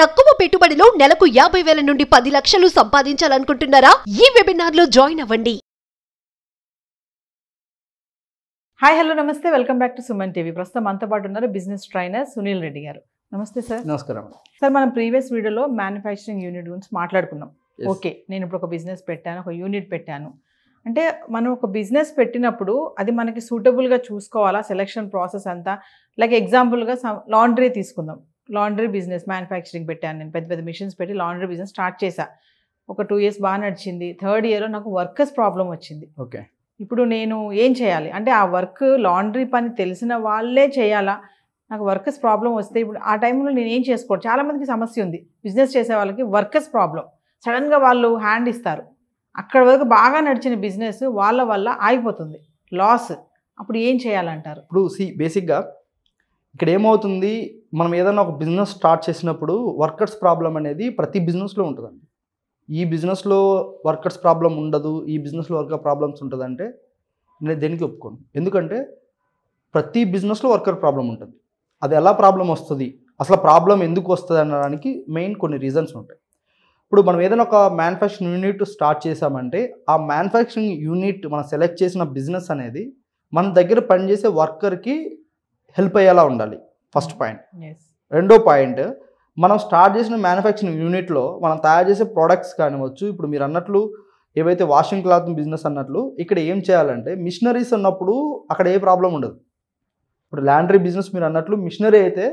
తక్కువ పెట్టుబడిలో నెలకు యాభై వేల నుండి పది లక్షలు సంపాదించాలనుకుంటున్నారా ఈ వెబినార్ లో జాయిన్ అవ్వండి హాయ్ హలో నమస్తే welcome back to Suman TV ప్రస్తుతం అంత పాటు ఉన్నారు బిజినెస్ ట్రైనర్ సునీల్ రెడ్డి గారు నమస్తే సార్ నమస్కారం సార్ మనం ప్రీవియస్ వీడియోలో మ్యానుఫ్యాక్చరింగ్ యూనిట్ గురించి మాట్లాడుకున్నాం ఓకే నేను ఇప్పుడు ఒక బిజినెస్ పెట్టాను ఒక యూనిట్ పెట్టాను అంటే మనం ఒక బిజినెస్ పెట్టినప్పుడు అది మనకి సూటబుల్గా చూసుకోవాలా సెలక్షన్ ప్రాసెస్ అంతా లైక్ ఎగ్జాంపుల్గా లాండ్రీ తీసుకుందాం లాండ్రీ బిజినెస్ మ్యానుఫ్యాక్చరింగ్ పెట్టాను నేను పెద్ద పెద్ద మిషన్స్ పెట్టి లాండ్రీ బిజినెస్ స్టార్ట్ చేశా ఒక టూ ఇయర్స్ బాగా నడిచింది థర్డ్ ఇయర్లో నాకు వర్కర్స్ ప్రాబ్లం వచ్చింది ఓకే ఇప్పుడు నేను ఏం చేయాలి అంటే ఆ వర్క్ లాండ్రీ పని తెలిసిన వాళ్ళే చేయాలా నాకు వర్కర్స్ ప్రాబ్లం వస్తే ఇప్పుడు ఆ టైంలో నేను ఏం చేసుకోవచ్చు చాలామందికి సమస్య ఉంది బిజినెస్ చేసే వాళ్ళకి వర్కర్స్ ప్రాబ్లం సడన్గా వాళ్ళు హ్యాండ్ ఇస్తారు అక్కడ వరకు బాగా నడిచిన బిజినెస్ వాళ్ళ వల్ల ఆగిపోతుంది లాస్ అప్పుడు ఏం చేయాలంటారు ఇప్పుడు సి బేసిక్గా ఇక్కడ ఏమవుతుంది మనం ఏదైనా ఒక బిజినెస్ స్టార్ట్ చేసినప్పుడు వర్కర్స్ ప్రాబ్లం అనేది ప్రతి బిజినెస్లో ఉంటుందండి ఈ బిజినెస్లో వర్కర్స్ ప్రాబ్లం ఉండదు ఈ బిజినెస్లో వర్కర్ ప్రాబ్లమ్స్ ఉంటుందంటే నేను దేనికి ఒప్పుకోను ఎందుకంటే ప్రతి బిజినెస్లో వర్కర్ ప్రాబ్లం ఉంటుంది అది ఎలా ప్రాబ్లం వస్తుంది అసలు ప్రాబ్లం ఎందుకు వస్తుంది అనడానికి మెయిన్ కొన్ని రీజన్స్ ఉంటాయి ఇప్పుడు మనం ఏదైనా ఒక మ్యానుఫ్యాక్చరింగ్ యూనిట్ స్టార్ట్ చేసామంటే ఆ మ్యానుఫ్యాక్చరింగ్ యూనిట్ మనం సెలెక్ట్ చేసిన బిజినెస్ అనేది మన దగ్గర పనిచేసే వర్కర్కి హెల్ప్ అయ్యేలా ఉండాలి ఫస్ట్ పాయింట్ రెండో పాయింట్ మనం స్టార్ట్ చేసిన మ్యానుఫ్యాక్చరింగ్ యూనిట్లో మనం తయారు చేసే ప్రోడక్ట్స్ కానివచ్చు ఇప్పుడు మీరు అన్నట్లు ఏవైతే వాషింగ్ క్లాత్ బిజినెస్ అన్నట్లు ఇక్కడ ఏం చేయాలంటే మిషనరీస్ ఉన్నప్పుడు అక్కడ ఏ ప్రాబ్లం ఉండదు ఇప్పుడు ల్యాండరీ బిజినెస్ మీరు అన్నట్లు మిషనరీ అయితే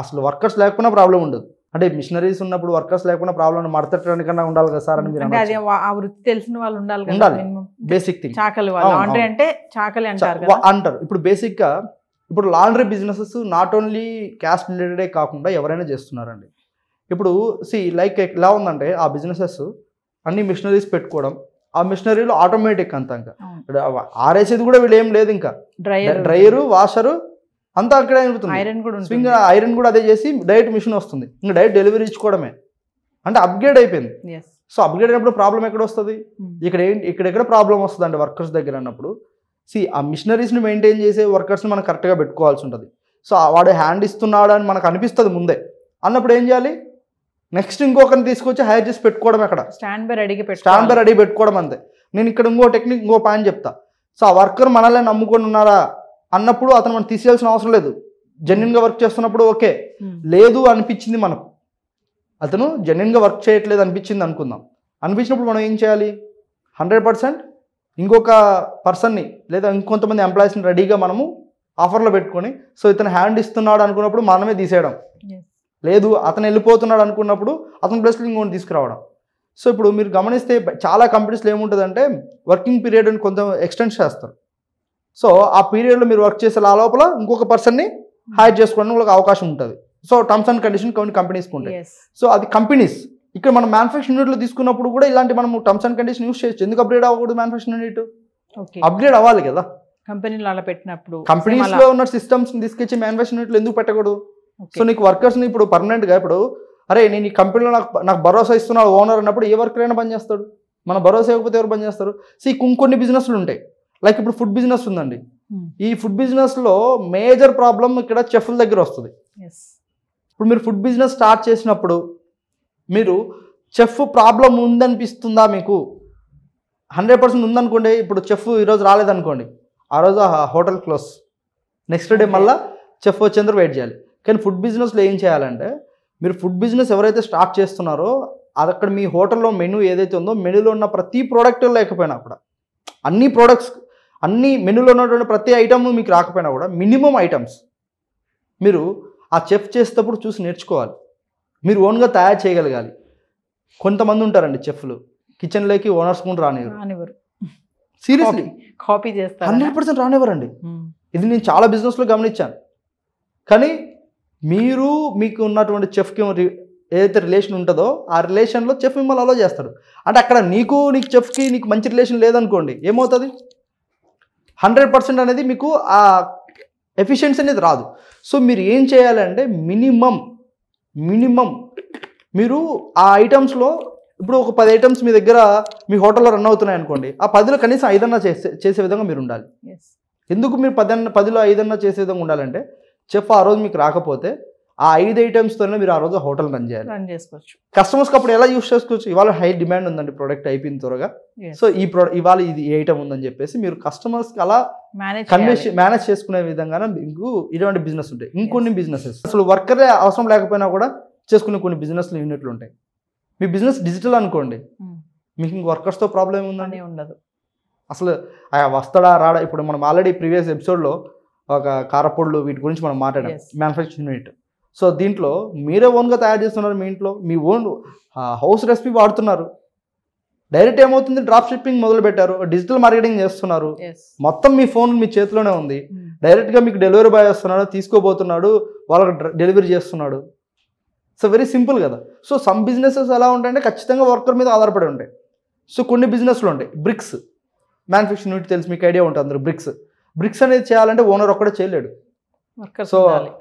అసలు వర్కర్స్ లేకపోయినా ప్రాబ్లం ఉండదు అంటే మిషనరీస్ ఉన్నప్పుడు వర్కర్స్ లేకుండా ప్రాబ్లం కన్నా ఉండాలి కదా సార్ అని మీరు ఆ వృత్తి తెలిసిన వాళ్ళు ఉండాలి ఉండాలి బేసిక్ థింగ్ చాకలి అంటే చాకలి అంటారు అంటారు ఇప్పుడు బేసిక్ గా ఇప్పుడు laundry businesses not only cash రిలేటెడే కాకుండా ఎవరైనా చేస్తున్నారండి ఇప్పుడు సి లైక్ ఎలా ఉందంటే ఆ బిజినెసెస్ అన్ని మిషనరీస్ పెట్టుకోవడం ఆ మిషనరీలు ఆటోమేటిక్ అంతా ఇంకా ఆరేసేది కూడా వీళ్ళు ఏం లేదు ఇంకా డ్రైయరు వాషరు అంతా అక్కడే అయిపోతుంది ఐరన్ కూడా అదే చేసి డైరెక్ట్ మిషన్ వస్తుంది ఇంకా డైరెక్ట్ డెలివరీ ఇచ్చుకోవడమే అంటే అప్గ్రేడ్ అయిపోయింది సో అప్గ్రేడ్ అయినప్పుడు ప్రాబ్లం ఎక్కడ వస్తుంది hmm. ఇక్కడ ఏంటి ఇక్కడ ఎక్కడ ప్రాబ్లం వస్తుంది అంటే వర్కర్స్ దగ్గర అన్నప్పుడు సి ఆ మిషనరీస్ని మెయింటైన్ చేసే వర్కర్స్ని మనం కరెక్ట్గా పెట్టుకోవాల్సి ఉంటుంది సో వాడు హ్యాండ్ ఇస్తున్నాడు అని మనకు అనిపిస్తుంది ముందే అన్నప్పుడు ఏం చేయాలి నెక్స్ట్ ఇంకొకరిని తీసుకొచ్చి హైర్ చేసి పెట్టుకోవడం అక్కడ stand by ready stand by ready పెట్టుకోవడం అంతే నేను ఇక్కడ ఇంకో టెక్నిక్ ఇంకో పాయింట్ చెప్తా సో ఆ వర్కర్ మనల్ని నమ్ముకొని ఉన్నారా అన్నప్పుడు అతను మనం తీసేయాల్సిన అవసరం లేదు జెన్యున్గా వర్క్ చేస్తున్నప్పుడు ఓకే hmm. లేదు అనిపించింది మనకు అతను జెన్యున్గా వర్క్ చేయట్లేదు అనిపించింది అనుకుందాం అనిపించినప్పుడు మనం ఏం చేయాలి హండ్రెడ్ పర్సెంట్ ఇంకొక పర్సన్ని లేదా ఇంకొంతమంది ఎంప్లాయీస్ని రెడీగా మనము ఆఫర్లో పెట్టుకొని సో ఇతను హ్యాండ్ ఇస్తున్నాడు అనుకున్నప్పుడు మనమే తీసేయడం లేదు అతను వెళ్ళిపోతున్నాడు అనుకున్నప్పుడు అతను ప్లస్ ఇంకొని తీసుకురావడం సో ఇప్పుడు మీరు గమనిస్తే చాలా కంపెనీస్లో ఏముంటుందంటే వర్కింగ్ పీరియడ్ అని కొంత ఎక్స్టెండ్ చేస్తారు సో ఆ పీరియడ్లో మీరు వర్క్ చేసే ఆ లోపల ఇంకొక పర్సన్ని hmm. హైర్ చేసుకోవడానికి అవకాశం ఉంటుంది సో టర్మ్స్ అండ్ కండిషన్ కొన్ని కంపెనీస్కి ఉంటాయి సో అది కంపెనీస్ ఇక్కడ మనం మ్యానుఫ్యాక్చరింగ్ యూనిట్లో తీసుకున్నప్పుడు కూడా ఇలాంటి మనం టర్మ్స్ అండ్ కండిషన్ యూస్ చేయొచ్చు ఎందుకు అప్గ్రేడ్ అవ్వకూడదు మ్యానుఫాక్చరింగ్ యూనిట్ అప్గ్రేడ్ అవ్వాలి కదా కంపెనీలో అలా పెట్టినప్పుడు కంపెనీస్ లో ఉన్న సిస్టమ్స్ తీసుకొచ్చి మ్యానుఫ్యాక్చరింగ్ యూనిట్లు ఎందుకు పెట్టకూడదు సో నీకు వర్కర్స్ని ఇప్పుడు పర్మనెంట్ గా ఇప్పుడు అరే నేను ఈ కంపెనీలో నాకు నాకు భరోసా ఇస్తున్నాడు ఓనర్ అన్నప్పుడు ఏ వర్కర్ అయినా పనిచేస్తాడు మన భరోసా ఇవ్వకపోతే ఎవరు పనిచేస్తారు సో ఇంకొన్ని బిజినెస్లు ఉంటాయి లైక్ ఇప్పుడు ఫుడ్ బిజినెస్ ఉందండి hmm. ఈ ఫుడ్ బిజినెస్ లో మేజర్ ప్రాబ్లం ఇక్కడ చెఫ్ల దగ్గర వస్తుంది ఇప్పుడు మీరు ఫుడ్ బిజినెస్ స్టార్ట్ చేసినప్పుడు మీరు చెఫ్ ప్రాబ్లం ఉందనిపిస్తుందా మీకు హండ్రెడ్ పర్సెంట్ ఉందనుకోండి ఇప్పుడు చెఫ్ ఈరోజు రాలేదనుకోండి ఆ రోజు హోటల్ క్లోజ్ నెక్స్ట్ డే మళ్ళీ చెఫ్ వచ్చేందుకు వెయిట్ చేయాలి కానీ ఫుడ్ బిజినెస్లో ఏం చేయాలంటే మీరు ఫుడ్ బిజినెస్ ఎవరైతే స్టార్ట్ చేస్తున్నారో అది అక్కడ మీ హోటల్లో మెనూ ఏదైతే ఉందో మెనూలో ఉన్న ప్రతి ప్రోడక్ట్ లేకపోయినా కూడా అన్ని ప్రోడక్ట్స్ అన్ని మెనూలో ఉన్నటువంటి ప్రతి ఐటమ్ మీకు రాకపోయినా కూడా మినిమం ఐటమ్స్ మీరు ఆ చెఫ్ చేసేటప్పుడు చూసి నేర్చుకోవాలి మీరు ఓన్గా తయారు చేయగలగాలి కొంతమంది ఉంటారండి చెఫ్లు కిచెన్లోకి ఓనర్స్ కూడా రానివ్వరు సీరియస్లీ కాపీ చేస్తారు హండ్రెడ్ పర్సెంట్ రానివ్వరండి hmm. ఇది నేను చాలా బిజినెస్లో గమనించాను కానీ మీరు మీకు ఉన్నటువంటి చెఫ్కి ఏదైతే రిలేషన్ ఉంటుందో ఆ రిలేషన్లో చెఫ్ మిమ్మల్ని అలో చేస్తాడు అంటే అక్కడ నీకు నీకు చెఫ్కి నీకు మంచి రిలేషన్ లేదనుకోండి ఏమవుతుంది హండ్రెడ్ పర్సెంట్ అనేది మీకు ఆ ఎఫిషియన్సీ అనేది రాదు సో మీరు ఏం చేయాలంటే మినిమం మినిమం మీరు ఆ ఐటమ్స్లో ఇప్పుడు ఒక పది ఐటమ్స్ మీ దగ్గర మీ హోటల్లో రన్ అవుతున్నాయి అనుకోండి ఆ పదిలో కనీసం ఐదన్నా చేసే చేసే విధంగా మీరు ఉండాలి ఎందుకు మీరు పది పదిలో ఐదన్నా చేసే విధంగా ఉండాలంటే చెఫ్ ఆ రోజు మీకు రాకపోతే ఆ ఐదు ఐటమ్స్ తోనే మీరు ఆ రోజు హోటల్ రన్ చేయాలి రన్ చేసుకోవచ్చు కస్టమర్స్ అప్పుడు ఎలా యూస్ చేసుకోవచ్చు ఇవాళ హై డిమాండ్ ఉందండి ప్రోడక్ట్ అయిపోయిన త్వరగా సో ఈ ప్రోడక్ట్ ఇవాళ ఇది ఏ ఐటమ్ ఉందని చెప్పేసి మీరు కి అలా మేనేజ్ మేనేజ్ చేసుకునే విధంగానే మీకు ఇటువంటి బిజినెస్ ఉంటాయి ఇంకొన్ని బిజినెసెస్ అసలు వర్కరే అవసరం లేకపోయినా కూడా చేసుకునే కొన్ని బిజినెస్ యూనిట్లు ఉంటాయి మీ బిజినెస్ డిజిటల్ అనుకోండి hmm. మీకు ఇంక వర్కర్స్తో ప్రాబ్లం ఉందని ఉండదు అసలు వస్తాడా రాడా ఇప్పుడు మనం ఆల్రెడీ ప్రీవియస్ ఎపిసోడ్లో ఒక కారపొడులు వీటి గురించి మనం మాట్లాడాం మ్యానుఫాక్చరింగ్ యూనిట్ సో దీంట్లో మీరే ఓన్గా తయారు చేస్తున్నారు మీ ఇంట్లో మీ ఓన్ హౌస్ రెసిపీ వాడుతున్నారు డైరెక్ట్ ఏమవుతుంది డ్రాప్ షిప్పింగ్ మొదలు పెట్టారు డిజిటల్ మార్కెటింగ్ చేస్తున్నారు మొత్తం మీ ఫోన్ మీ చేతిలోనే ఉంది డైరెక్ట్గా hmm. మీకు డెలివరీ బాయ్ వస్తున్నాడు తీసుకోబోతున్నాడు వాళ్ళకి డెలివరీ చేస్తున్నాడు సో వెరీ సింపుల్ కదా సో సమ్ బిజినెసెస్ ఎలా ఉంటాయంటే ఖచ్చితంగా వర్కర్ మీద ఆధారపడి ఉంటాయి సో కొన్ని బిజినెస్లు ఉంటాయి బ్రిక్స్ మ్యానుఫ్యాక్చరింగ్ యూనిట్ తెలుసు మీకు ఐడియా ఉంటుంది అందరు బ్రిక్స్ బ్రిక్స్ అనేది చేయాలంటే ఓనర్ ఒక్కడే చేయలేడు సో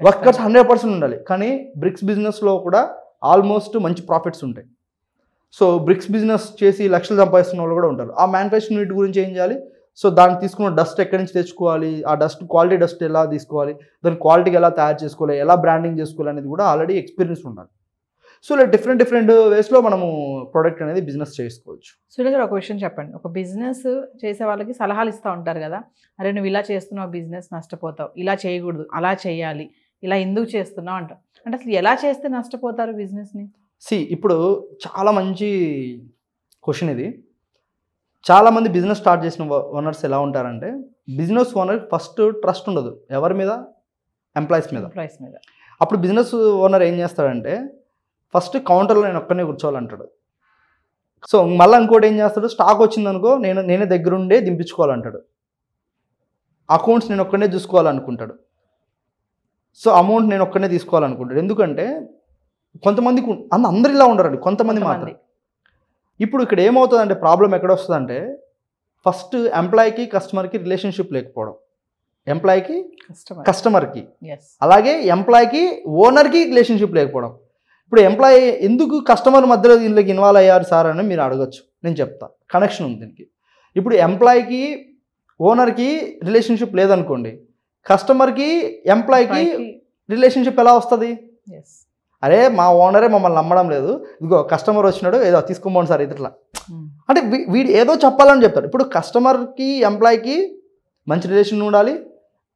వర్కర్స్ హండ్రెడ్ పర్సెంట్ ఉండాలి కానీ బ్రిక్స్ బిజినెస్లో కూడా ఆల్మోస్ట్ మంచి ప్రాఫిట్స్ ఉంటాయి సో బ్రిక్స్ బిజినెస్ చేసి లక్షలు సంపాదిస్తున్న వాళ్ళు కూడా ఉంటారు ఆ మ్యానుఫ్యాక్చరింగ్ యూనిట్ గురించి ఏం చేయాలి సో దాన్ని తీసుకున్న డస్ట్ ఎక్కడి నుంచి తెచ్చుకోవాలి ఆ డస్ట్ క్వాలిటీ డస్ట్ ఎలా తీసుకోవాలి దాని క్వాలిటీకి ఎలా తయారు చేసుకోవాలి ఎలా బ్రాండింగ్ చేసుకోవాలి అనేది కూడా ఆల్రెడీ ఎక్స్పీరియన్స్ ఉండాలి సో ఇలా డిఫరెంట్ డిఫరెంట్ వేస్లో మనము ప్రోడక్ట్ అనేది బిజినెస్ చేసుకోవచ్చు సురేష్ గారు ఒక విషయం చెప్పండి ఒక బిజినెస్ చేసే వాళ్ళకి సలహాలు ఇస్తూ ఉంటారు కదా అరే నువ్వు ఇలా చేస్తున్నావు బిజినెస్ నష్టపోతావు ఇలా చేయకూడదు అలా చేయాలి ఇలా ఎందుకు చేస్తున్నావు అంటారు అంటే అసలు ఎలా చేస్తే నష్టపోతారు బిజినెస్ని సి ఇప్పుడు చాలా మంచి క్వశ్చన్ ఇది చాలామంది బిజినెస్ స్టార్ట్ చేసిన ఓనర్స్ ఎలా ఉంటారంటే బిజినెస్ ఓనర్ ఫస్ట్ ట్రస్ట్ ఉండదు ఎవరి మీద ఎంప్లాయీస్ మీద ఎంప్లాయీస్ మీద అప్పుడు బిజినెస్ ఓనర్ ఏం చేస్తాడంటే ఫస్ట్ కౌంటర్లో నేను ఒక్కనే కూర్చోవాలంటాడు సో మళ్ళీ ఇంకోటి ఏం చేస్తాడు స్టాక్ వచ్చిందనుకో నేను నేనే దగ్గరుండే దింపించుకోవాలంటాడు అకౌంట్స్ నేను ఒక్కడే చూసుకోవాలనుకుంటాడు సో అమౌంట్ నేను ఒక్కడే తీసుకోవాలనుకుంటాడు ఎందుకంటే కొంతమంది అంద అందరు ఇలా ఉండరండి కొంతమంది మాత్రం ఇప్పుడు ఇక్కడ ఏమవుతుందంటే ప్రాబ్లం ఎక్కడ వస్తుందంటే ఫస్ట్ ఎంప్లాయీకి కస్టమర్కి రిలేషన్షిప్ లేకపోవడం ఎంప్లాయీకి కస్టమర్కి అలాగే ఎంప్లాయీకి ఓనర్కి రిలేషన్షిప్ లేకపోవడం ఇప్పుడు ఎంప్లాయీ ఎందుకు కస్టమర్ మధ్యలో దీనిలోకి ఇన్వాల్వ్ అయ్యారు సార్ అని మీరు అడగచ్చు నేను చెప్తా కనెక్షన్ ఉంది దీనికి ఇప్పుడు ఎంప్లాయీకి ఓనర్కి రిలేషన్షిప్ లేదనుకోండి కస్టమర్కి ఎంప్లాయీకి రిలేషన్షిప్ ఎలా వస్తుంది అరే మా ఓనరే మమ్మల్ని నమ్మడం లేదు ఇదిగో కస్టమర్ వచ్చినాడు ఏదో తీసుకోమని సార్ ఇట్లా hmm. అంటే వీడు ఏదో చెప్పాలని చెప్తాడు ఇప్పుడు కస్టమర్కి ఎంప్లాయీకి మంచి రిలేషన్ ఉండాలి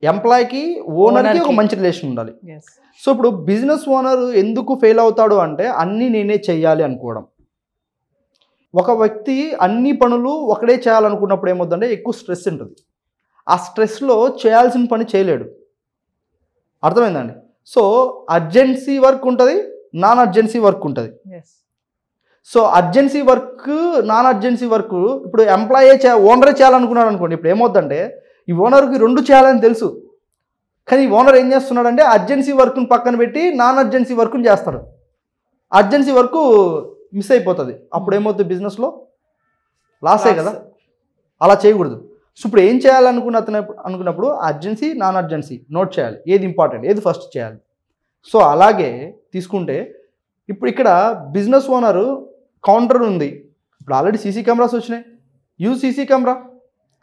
ఎంప్లాయ్కి ఓనర్కి ఒక మంచి రిలేషన్ ఉండాలి సో ఇప్పుడు బిజినెస్ ఓనర్ ఎందుకు ఫెయిల్ అవుతాడు అంటే అన్నీ నేనే చేయాలి అనుకోవడం ఒక వ్యక్తి అన్ని పనులు ఒకడే చేయాలనుకున్నప్పుడు ఏమవుతుందంటే ఎక్కువ స్ట్రెస్ ఉంటుంది ఆ స్ట్రెస్లో చేయాల్సిన పని చేయలేడు అర్థమైందండి సో అర్జెన్సీ వర్క్ ఉంటుంది నాన్ అర్జెన్సీ వర్క్ ఉంటుంది so urgency work non urgency work ఇప్పుడు ఎంప్లాయే చే ఓనరే చేయాలనుకున్నాడు అనుకోండి ఇప్పుడు ఏమవుతుందంటే ఈ ఓనర్కి రెండు చేయాలని తెలుసు కానీ ఓనర్ ఏం చేస్తున్నాడంటే అర్జెన్సీ వర్క్ను పక్కన పెట్టి నాన్ అర్జెన్సీ వర్క్ను చేస్తాడు అర్జెన్సీ వర్క్ మిస్ అయిపోతుంది అప్పుడు ఏమవుతుంది బిజినెస్లో లాసే కదా అలా చేయకూడదు సో ఇప్పుడు ఏం చేయాలనుకున్న అనుకున్నప్పుడు అర్జెన్సీ నాన్ అర్జెన్సీ నోట్ చేయాలి ఏది ఇంపార్టెంట్ ఏది ఫస్ట్ చేయాలి సో అలాగే తీసుకుంటే ఇప్పుడు ఇక్కడ బిజినెస్ ఓనరు కౌంటర్ ఉంది ఇప్పుడు ఆల్రెడీ సీసీ కెమెరాస్ వచ్చినాయి use CC camera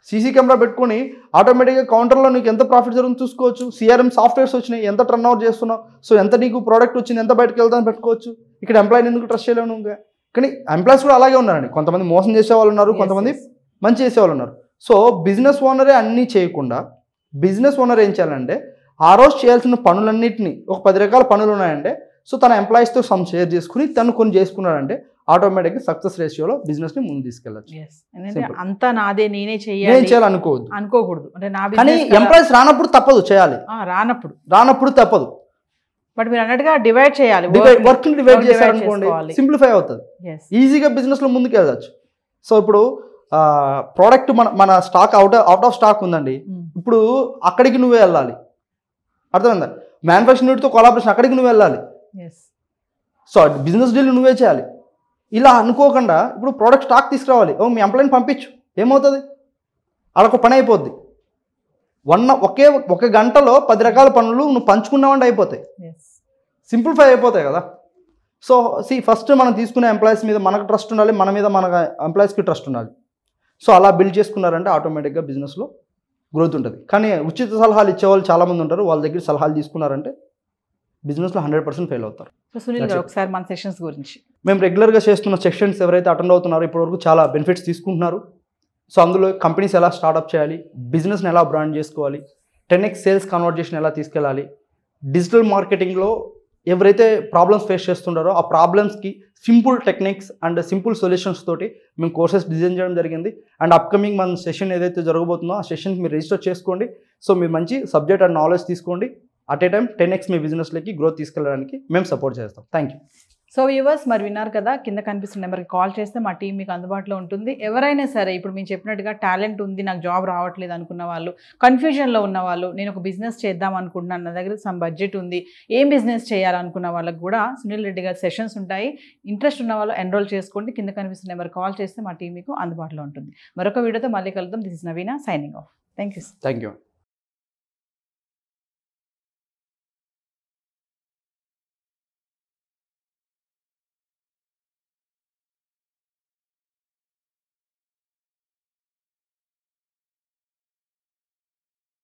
CC camera పెట్టుకొని ఆటోమేటిక్గా కౌంటర్లో నీకు ఎంత ప్రాఫిట్ జరుగుతుంది చూసుకోవచ్చు సిఆర్ఎం సాఫ్ట్వేర్స్ వచ్చినాయి ఎంత టర్న్ ఓవర్ చేస్తున్నావు సో ఎంత నీకు ప్రోడక్ట్ వచ్చింది ఎంత బయటకు వెళ్తాను పెట్టుకోవచ్చు ఇక్కడ ఎంప్లాయీని ఎందుకు ట్రస్ట్ చేయలేము ఇంకా కానీ ఎంప్లాయీస్ కూడా అలాగే ఉన్నారండి కొంతమంది మోసం చేసేవాళ్ళు ఉన్నారు కొంతమంది మంచి చేసేవాళ్ళు ఉన్నారు సో బిజినెస్ ఓనరే అన్నీ చేయకుండా బిజినెస్ ఓనర్ ఏం చేయాలంటే ఆ రోజు చేయాల్సిన పనులన్నింటినీ ఒక పది రకాల పనులు ఉన్నాయంటే సో తన ఎంప్లాయీస్తో సమ్ షేర్ చేసుకుని తను కొన్ని చేసుకున్నాడంటే గా సక్సెస్ రేషియోలో బిజినెస్ ని ముందు తీసుకెళ్ళచ్చు అంతా నాదే నేనే చేయాలి నేను చేయాలి అనుకోవద్దు అనుకోకూడదు అంటే నా కానీ ఎంప్లాయీస్ రానప్పుడు తప్పదు చేయాలి రానప్పుడు రానప్పుడు తప్పదు బట్ మీరు అన్నట్టుగా డివైడ్ చేయాలి వర్క్ డివైడ్ చేశారనుకోండి సింప్లిఫై అవుతుంది ఈజీగా బిజినెస్ లో ముందుకు వెళ్ళచ్చు సో ఇప్పుడు ప్రోడక్ట్ మన మన stock out out of stock ఉందండి hmm. ఇప్పుడు అక్కడికి నువ్వే వెళ్ళాలి అర్థమైందా మ్యానుఫ్యాక్చరింగ్తో కొలాబరేషన్ అక్కడికి నువ్వు వెళ్ళాలి సో బిజినెస్ డీల్ నువ్వే చేయాలి ఇలా అనుకోకుండా ఇప్పుడు ప్రోడక్ట్ స్టాక్ తీసుకురావాలి ఓ మీ ఎంప్లాయిని పంపించు ఏమవుతుంది ఒక పని అయిపోద్ది వన్ ఒకే ఒక గంటలో పది రకాల పనులు నువ్వు పంచుకున్నావంటే అయిపోతాయి సింప్లిఫై అయిపోతాయి కదా సో సి ఫస్ట్ మనం తీసుకునే ఎంప్లాయీస్ మీద మనకు ట్రస్ట్ ఉండాలి మన మీద మన ఎంప్లాయీస్కి ట్రస్ట్ ఉండాలి సో అలా బిల్డ్ చేసుకున్నారంటే ఆటోమేటిక్గా బిజినెస్లో గ్రోత్ ఉంటుంది కానీ ఉచిత సలహాలు ఇచ్చేవాళ్ళు చాలామంది ఉంటారు వాళ్ళ దగ్గర సలహాలు తీసుకున్నారంటే బిజినెస్లో హండ్రెడ్ పర్సెంట్ ఫెయిల్ అవుతారు సునీల్ గారు ఒకసారి మన సెషన్స్ గురించి మేము రెగ్యులర్గా చేస్తున్న సెక్షన్స్ ఎవరైతే అటెండ్ అవుతున్నారో ఇప్పటివరకు చాలా బెనిఫిట్స్ తీసుకుంటున్నారు సో అందులో కంపెనీస్ ఎలా స్టార్ట్అప్ చేయాలి బిజినెస్ని ఎలా బ్రాండ్ చేసుకోవాలి టెన్ ఎక్స్ సేల్స్ కన్వర్జేషన్ ఎలా తీసుకెళ్ళాలి డిజిటల్ మార్కెటింగ్లో ఎవరైతే ప్రాబ్లమ్స్ ఫేస్ చేస్తుంటారో ఆ ప్రాబ్లమ్స్కి simple techniques and simple solutions తోటి మేము కోర్సెస్ డిజైన్ చేయడం జరిగింది అండ్ అప్కమింగ్ మన సెషన్ ఏదైతే జరగబోతుందో ఆ సెషన్కి మీరు రిజిస్టర్ చేసుకోండి సో మీరు మంచి సబ్జెక్ట్ అండ్ నాలెడ్జ్ తీసుకోండి at a time ten X మీ బిజినెస్లోకి గ్రోత్ తీసుకెళ్ళడానికి మేము సపోర్ట్ చేస్తాం థ్యాంక్ యూ సో వ్యూవర్స్ మరి విన్నారు కదా కింద కనిపిస్తున్న నెంబర్కి కాల్ చేస్తే మా టీం మీకు అందుబాటులో ఉంటుంది ఎవరైనా సరే ఇప్పుడు మేము చెప్పినట్టుగా టాలెంట్ ఉంది నాకు జాబ్ రావట్లేదు అనుకున్న వాళ్ళు కన్ఫ్యూజన్లో ఉన్న వాళ్ళు నేను ఒక బిజినెస్ చేద్దాం అనుకుంటున్నాను నా దగ్గర సమ్ బడ్జెట్ ఉంది ఏం బిజినెస్ చేయాలనుకున్న వాళ్ళకి కూడా సునీల్ రెడ్డి గారి సెషన్స్ ఉంటాయి ఇంట్రెస్ట్ ఉన్న వాళ్ళు ఎన్రోల్ చేసుకోండి కింద కనిపిస్తున్న నెంబర్ కాల్ చేస్తే మా టీం మీకు అందుబాటులో ఉంటుంది మరొక వీడియోతో మళ్ళీ కలుద్దాం this is Naveena signing off thank you thank you